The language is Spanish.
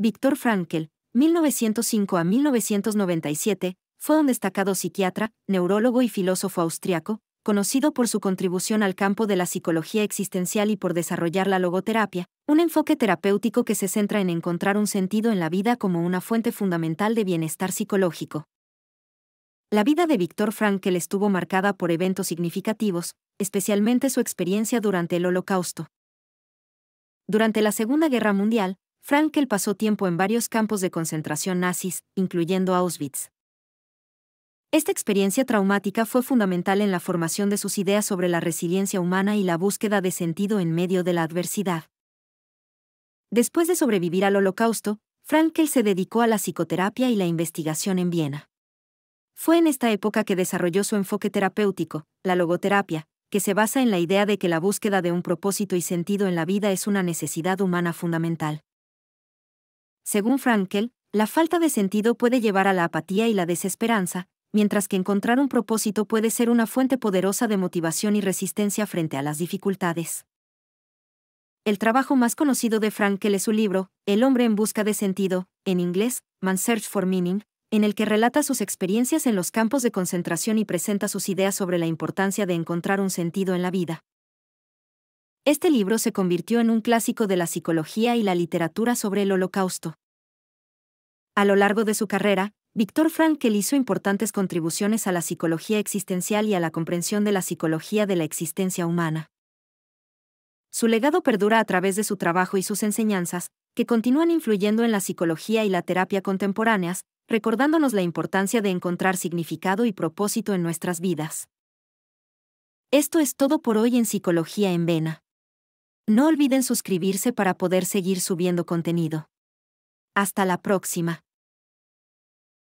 Víctor Frankel, 1905 a 1997, fue un destacado psiquiatra, neurólogo y filósofo austriaco, conocido por su contribución al campo de la psicología existencial y por desarrollar la logoterapia, un enfoque terapéutico que se centra en encontrar un sentido en la vida como una fuente fundamental de bienestar psicológico. La vida de Víctor Frankel estuvo marcada por eventos significativos, especialmente su experiencia durante el Holocausto. Durante la Segunda Guerra Mundial, Frankel pasó tiempo en varios campos de concentración nazis, incluyendo Auschwitz. Esta experiencia traumática fue fundamental en la formación de sus ideas sobre la resiliencia humana y la búsqueda de sentido en medio de la adversidad. Después de sobrevivir al Holocausto, Frankel se dedicó a la psicoterapia y la investigación en Viena. Fue en esta época que desarrolló su enfoque terapéutico, la logoterapia, que se basa en la idea de que la búsqueda de un propósito y sentido en la vida es una necesidad humana fundamental. Según Frankel, la falta de sentido puede llevar a la apatía y la desesperanza, mientras que encontrar un propósito puede ser una fuente poderosa de motivación y resistencia frente a las dificultades. El trabajo más conocido de Frankel es su libro, El hombre en busca de sentido, en inglés, Man's Search for Meaning, en el que relata sus experiencias en los campos de concentración y presenta sus ideas sobre la importancia de encontrar un sentido en la vida. Este libro se convirtió en un clásico de la psicología y la literatura sobre el holocausto. A lo largo de su carrera, Víctor Frankl hizo importantes contribuciones a la psicología existencial y a la comprensión de la psicología de la existencia humana. Su legado perdura a través de su trabajo y sus enseñanzas, que continúan influyendo en la psicología y la terapia contemporáneas, recordándonos la importancia de encontrar significado y propósito en nuestras vidas. Esto es todo por hoy en Psicología en Vena. No olviden suscribirse para poder seguir subiendo contenido. Hasta la próxima.